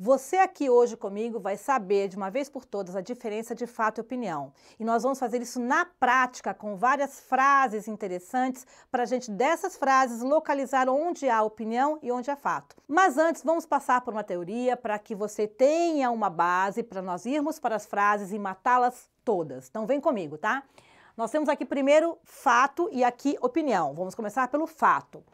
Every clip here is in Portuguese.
Você aqui hoje comigo vai saber de uma vez por todas a diferença de fato e opinião. E nós vamos fazer isso na prática com várias frases interessantes para a gente dessas frases localizar onde há opinião e onde há fato. Mas antes vamos passar por uma teoria para que você tenha uma base para nós irmos para as frases e matá-las todas. Então vem comigo, tá? Nós temos aqui primeiro fato e aqui opinião. Vamos começar pelo fato.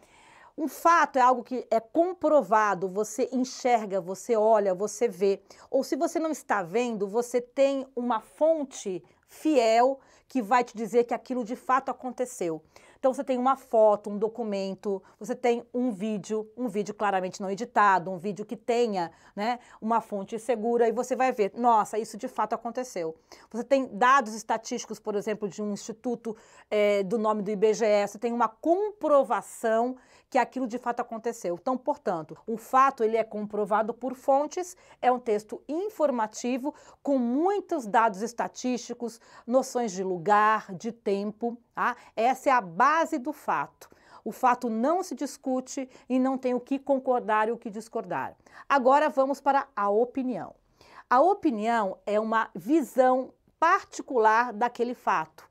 Um fato é algo que é comprovado, você enxerga, você olha, você vê. Ou se você não está vendo, você tem uma fonte fiel que vai te dizer que aquilo de fato aconteceu. Então você tem uma foto, um documento, você tem um vídeo, um vídeo claramente não editado, um vídeo que tenha né, uma fonte segura e você vai ver, nossa, isso de fato aconteceu. Você tem dados estatísticos, por exemplo, de um instituto é, do nome do IBGE, você tem uma comprovação que aquilo de fato aconteceu. Então, portanto, o fato ele é comprovado por fontes, é um texto informativo com muitos dados estatísticos, noções de lugar, de tempo, Tá? Essa é a base do fato. O fato não se discute e não tem o que concordar e o que discordar. Agora vamos para a opinião. A opinião é uma visão particular daquele fato.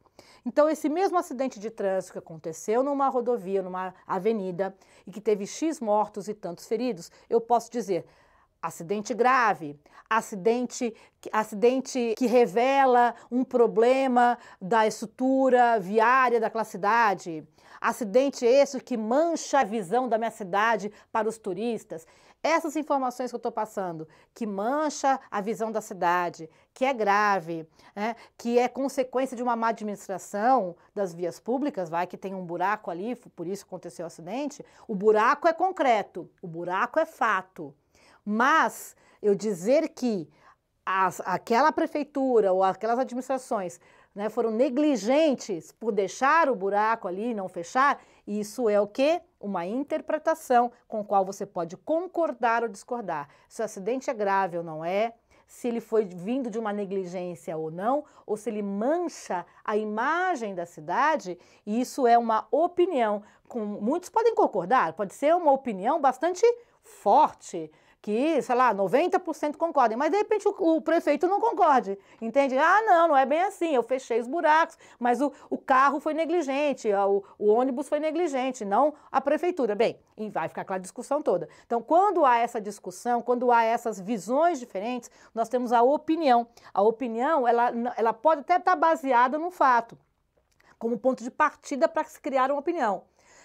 Então, esse mesmo acidente de trânsito que aconteceu numa rodovia, numa avenida, e que teve X mortos e tantos feridos, eu posso dizer, acidente grave, acidente, acidente que revela um problema da estrutura viária daquela cidade, acidente esse que mancha a visão da minha cidade para os turistas. Essas informações que eu estou passando, que mancha a visão da cidade, que é grave, né, que é consequência de uma má administração das vias públicas, vai que tem um buraco ali, por isso aconteceu o acidente, o buraco é concreto, o buraco é fato. Mas eu dizer que as, aquela prefeitura ou aquelas administrações né, foram negligentes por deixar o buraco ali não fechar, isso é o que? Uma interpretação com qual você pode concordar ou discordar. Se o acidente é grave ou não é, se ele foi vindo de uma negligência ou não, ou se ele mancha a imagem da cidade, e isso é uma opinião. Com, muitos podem concordar, pode ser uma opinião bastante forte, que, sei lá, 90% concordem, mas de repente o, o, prefeito não concorde, entende? Ah, não, não é bem assim, eu fechei os buracos, mas o, o carro foi negligente, o, o, ônibus foi negligente, não a prefeitura. Bem, e vai ficar aquela discussão toda. Então, quando há essa discussão, quando há essas visões diferentes, nós temos a opinião. A opinião, ela, ela pode até estar baseada num fato, como ponto de partida para se criar uma opinião.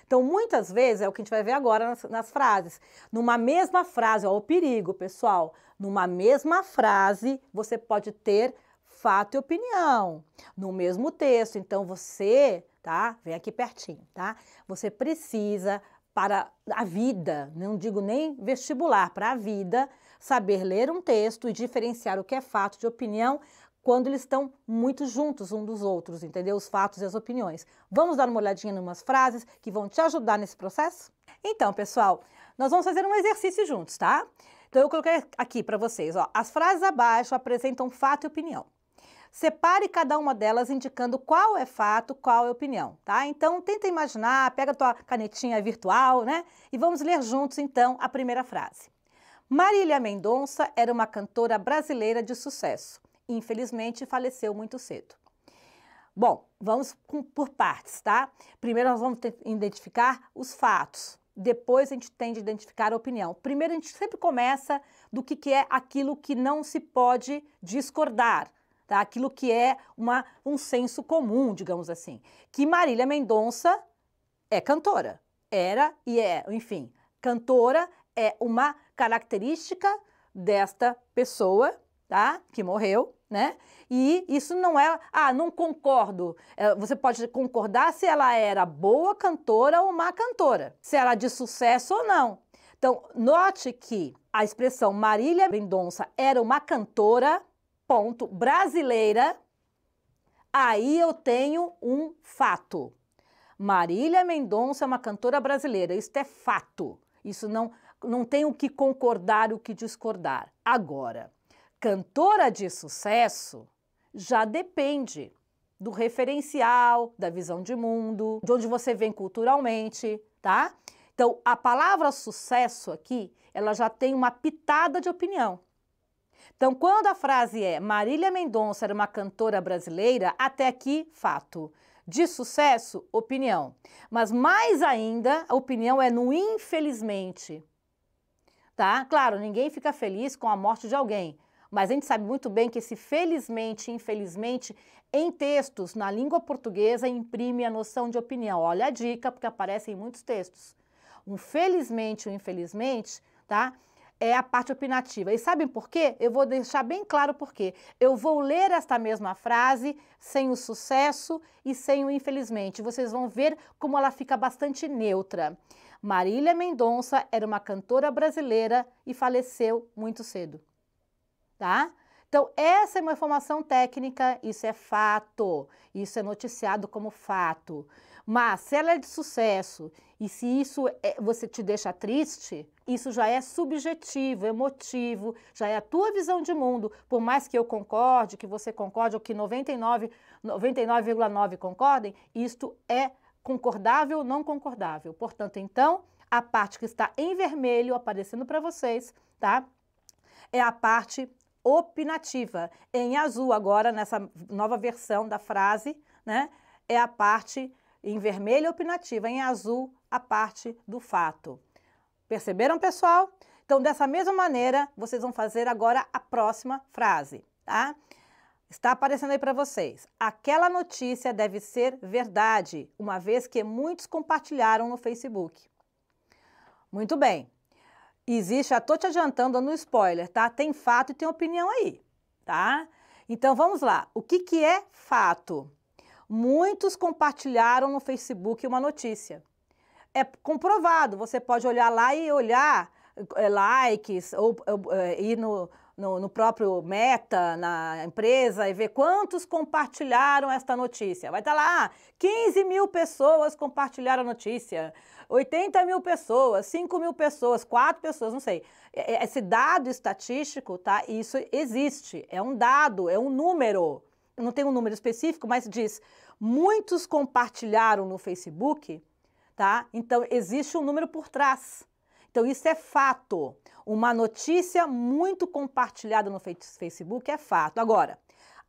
Então, muitas vezes, é o que a gente vai ver agora nas, nas frases. Numa mesma frase, ó, o perigo, pessoal. Numa mesma frase, você pode ter fato e opinião no mesmo texto. Então, você, tá? Vem aqui pertinho, tá? Você precisa para a vida, não digo nem vestibular, para a vida, saber ler um texto e diferenciar o que é fato de opinião quando eles estão muito juntos um dos outros, entendeu? Os fatos e as opiniões. Vamos dar uma olhadinha em umas frases que vão te ajudar nesse processo? Então, pessoal, nós vamos fazer um exercício juntos, tá? Então, eu coloquei aqui para vocês, ó. As frases abaixo apresentam fato e opinião. Separe cada uma delas indicando qual é fato, qual é opinião, tá? Então, tenta imaginar, pega a tua canetinha virtual, né? E vamos ler juntos, então, a primeira frase. Marília Mendonça era uma cantora brasileira de sucesso infelizmente faleceu muito cedo. Bom, vamos por partes, tá? Primeiro nós vamos identificar os fatos. Depois a gente tende a identificar a opinião. Primeiro a gente sempre começa do que, que é aquilo que não se pode discordar, tá? Aquilo que é uma, um senso comum, digamos assim. Que Marília Mendonça é cantora. Era e é, enfim, cantora é uma característica desta pessoa, tá? Que morreu né? E isso não é, ah, não concordo. É, você pode concordar se ela era boa cantora ou má cantora, se ela é de sucesso ou não. Então, note que a expressão Marília Mendonça era uma cantora, ponto, brasileira, aí eu tenho um fato. Marília Mendonça é uma cantora brasileira, isto é fato. Isso não, não tem o que concordar, o que discordar. Agora, Cantora de sucesso já depende do referencial, da visão de mundo, de onde você vem culturalmente, tá? Então, a palavra sucesso aqui, ela já tem uma pitada de opinião. Então, quando a frase é Marília Mendonça era uma cantora brasileira, até aqui, fato. De sucesso, opinião. Mas mais ainda, a opinião é no infelizmente. Tá? Claro, ninguém fica feliz com a morte de alguém, mas a gente sabe muito bem que esse felizmente, infelizmente, em textos na língua portuguesa imprime a noção de opinião. Olha a dica, porque aparece em muitos textos. Um felizmente ou um infelizmente, tá? É a parte opinativa. E sabem por quê? Eu vou deixar bem claro por quê. Eu vou ler esta mesma frase sem o sucesso e sem o infelizmente. Vocês vão ver como ela fica bastante neutra. Marília Mendonça era uma cantora brasileira e faleceu muito cedo tá? Então, essa é uma informação técnica, isso é fato, isso é noticiado como fato. Mas se ela é de sucesso e se isso é, você te deixa triste, isso já é subjetivo, emotivo, já é a tua visão de mundo. Por mais que eu concorde, que você concorde, ou que 99,9 99 concordem, isto é concordável ou não concordável. Portanto, então, a parte que está em vermelho aparecendo para vocês, tá? É a parte opinativa. Em azul, agora, nessa nova versão da frase, né, é a parte em vermelho opinativa, em azul, a parte do fato. Perceberam, pessoal? Então, dessa mesma maneira, vocês vão fazer agora a próxima frase, tá? Está aparecendo aí para vocês. Aquela notícia deve ser verdade, uma vez que muitos compartilharam no Facebook. Muito bem. Existe, já tô te adiantando, no spoiler, tá? Tem fato e tem opinião aí, tá? Então vamos lá. O que, que é fato? Muitos compartilharam no Facebook uma notícia. É comprovado, você pode olhar lá e olhar eh, likes ou, ou, ou eh, ir no no, no, próprio Meta, na empresa, e ver quantos compartilharam esta notícia. Vai estar tá lá, ah, 15 mil pessoas compartilharam a notícia, 80 mil pessoas, 5 mil pessoas, 4 pessoas, não sei. Esse dado estatístico, tá? Isso existe, é um dado, é um número. Eu não tem um número específico, mas diz, muitos compartilharam no Facebook, tá? Então, existe um número por trás. Então, isso é fato. Uma notícia muito compartilhada no Facebook é fato. Agora,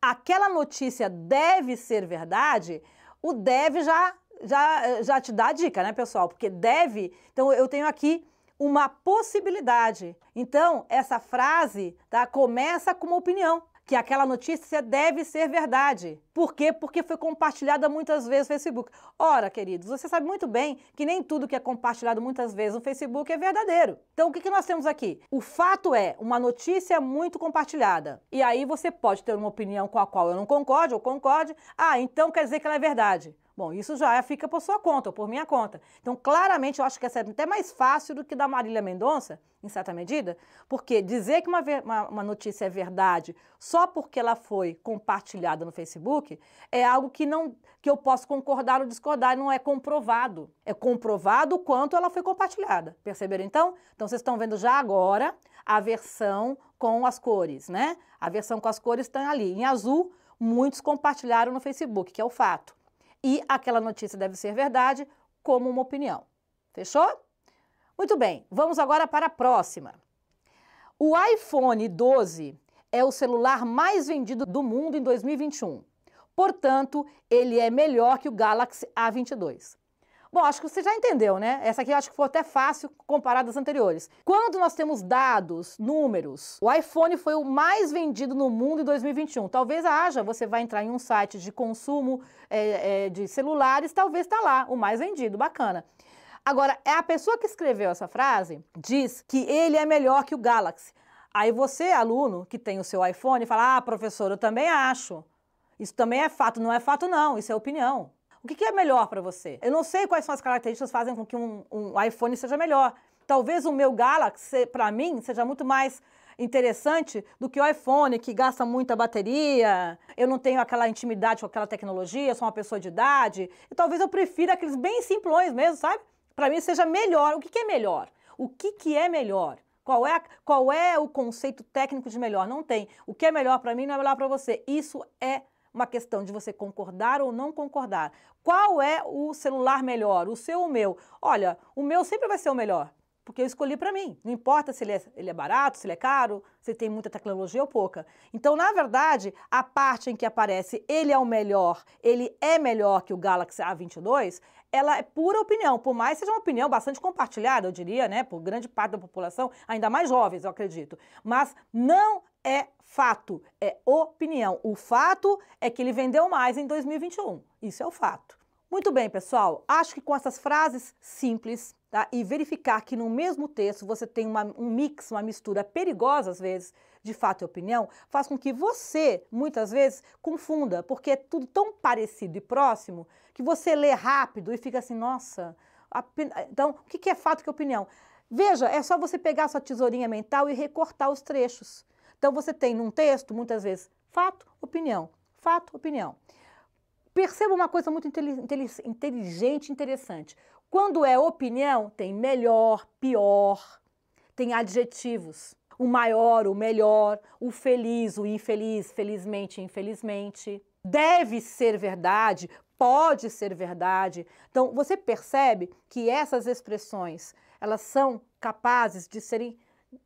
aquela notícia deve ser verdade, o deve já, já, já te dá a dica, né, pessoal? Porque deve. Então, eu tenho aqui uma possibilidade. Então, essa frase tá, começa com uma opinião que aquela notícia deve ser verdade. Por quê? Porque foi compartilhada muitas vezes no Facebook. Ora, queridos, você sabe muito bem que nem tudo que é compartilhado muitas vezes no Facebook é verdadeiro. Então, o que, que nós temos aqui? O fato é uma notícia é muito compartilhada. E aí você pode ter uma opinião com a qual eu não concorde ou concorde. Ah, então quer dizer que ela é verdade. Bom, isso já é, fica por sua conta, ou por minha conta. Então, claramente, eu acho que essa é até mais fácil do que da Marília Mendonça, em certa medida, porque dizer que uma, uma, uma notícia é verdade só porque ela foi compartilhada no Facebook é algo que não que eu posso concordar ou discordar, não é comprovado. É comprovado o quanto ela foi compartilhada. Perceberam então? Então, vocês estão vendo já agora a versão com as cores, né? A versão com as cores está ali. Em azul, muitos compartilharam no Facebook, que é o fato e aquela notícia deve ser verdade como uma opinião. Fechou? Muito bem, vamos agora para a próxima. O iPhone 12 é o celular mais vendido do mundo em 2021. Portanto, ele é melhor que o Galaxy A22. Bom, acho que você já entendeu, né? Essa aqui acho que foi até fácil comparar às anteriores. Quando nós temos dados, números, o iPhone foi o mais vendido no mundo em 2021. Talvez haja, você vai entrar em um site de consumo é, é, de celulares, talvez está lá, o mais vendido, bacana. Agora, é a pessoa que escreveu essa frase diz que ele é melhor que o Galaxy. Aí você, aluno, que tem o seu iPhone, fala: Ah, professor, eu também acho. Isso também é fato. Não é fato, não. Isso é opinião. O que, que é melhor para você? Eu não sei quais são as características que fazem com que um, um iPhone seja melhor. Talvez o meu Galaxy, para mim, seja muito mais interessante do que o iPhone, que gasta muita bateria, eu não tenho aquela intimidade com aquela tecnologia, sou uma pessoa de idade, e talvez eu prefira aqueles bem simplões mesmo, sabe? Para mim seja melhor. O que, que é melhor? O que, que é melhor? Qual é, qual é o conceito técnico de melhor? Não tem. O que é melhor para mim não é melhor para você. Isso é uma questão de você concordar ou não concordar. Qual é o celular melhor, o seu ou o meu? Olha, o meu sempre vai ser o melhor, porque eu escolhi para mim. Não importa se ele é, ele é, barato, se ele é caro, se tem muita tecnologia ou pouca. Então, na verdade, a parte em que aparece ele é o melhor, ele é melhor que o Galaxy A22, ela é pura opinião, por mais que seja uma opinião bastante compartilhada, eu diria, né, por grande parte da população, ainda mais jovens, eu acredito. Mas não é fato, é opinião. O fato é que ele vendeu mais em 2021. Isso é o fato. Muito bem, pessoal. Acho que com essas frases simples tá, e verificar que no mesmo texto você tem uma, um mix, uma mistura perigosa às vezes de fato e opinião, faz com que você muitas vezes confunda, porque é tudo tão parecido e próximo que você lê rápido e fica assim, nossa. então, o que é fato e que é opinião? Veja, é só você pegar sua tesourinha mental e recortar os trechos. Então você tem num texto, muitas vezes, fato, opinião, fato, opinião. Perceba uma coisa muito inteligente, interessante. Quando é opinião, tem melhor, pior, tem adjetivos. O maior, o melhor, o feliz, o infeliz, felizmente, infelizmente. Deve ser verdade, pode ser verdade. Então, você percebe que essas expressões, elas são capazes de serem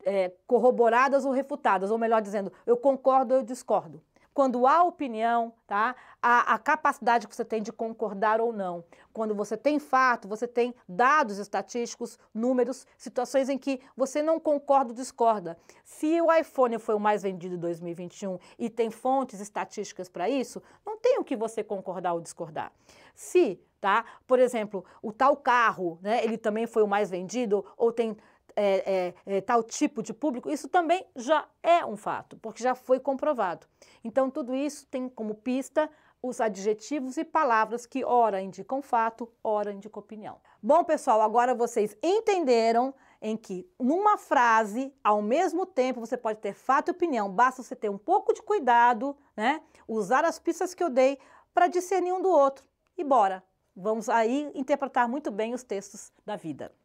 é, corroboradas ou refutadas, ou melhor dizendo, eu concordo ou eu discordo. Quando há opinião, tá? Há a capacidade que você tem de concordar ou não. Quando você tem fato, você tem dados estatísticos, números, situações em que você não concorda ou discorda. Se o iPhone foi o mais vendido em 2021 e tem fontes estatísticas para isso, não tem o que você concordar ou discordar. Se, tá? Por exemplo, o tal carro, né? Ele também foi o mais vendido ou tem é, é, é, tal tipo de público, isso também já é um fato, porque já foi comprovado. Então, tudo isso tem como pista os adjetivos e palavras que ora indicam fato, ora indicam opinião. Bom, pessoal, agora vocês entenderam em que numa frase, ao mesmo tempo, você pode ter fato e opinião. Basta você ter um pouco de cuidado, né? Usar as pistas que eu dei para discernir um do outro. E bora. Vamos aí interpretar muito bem os textos da vida.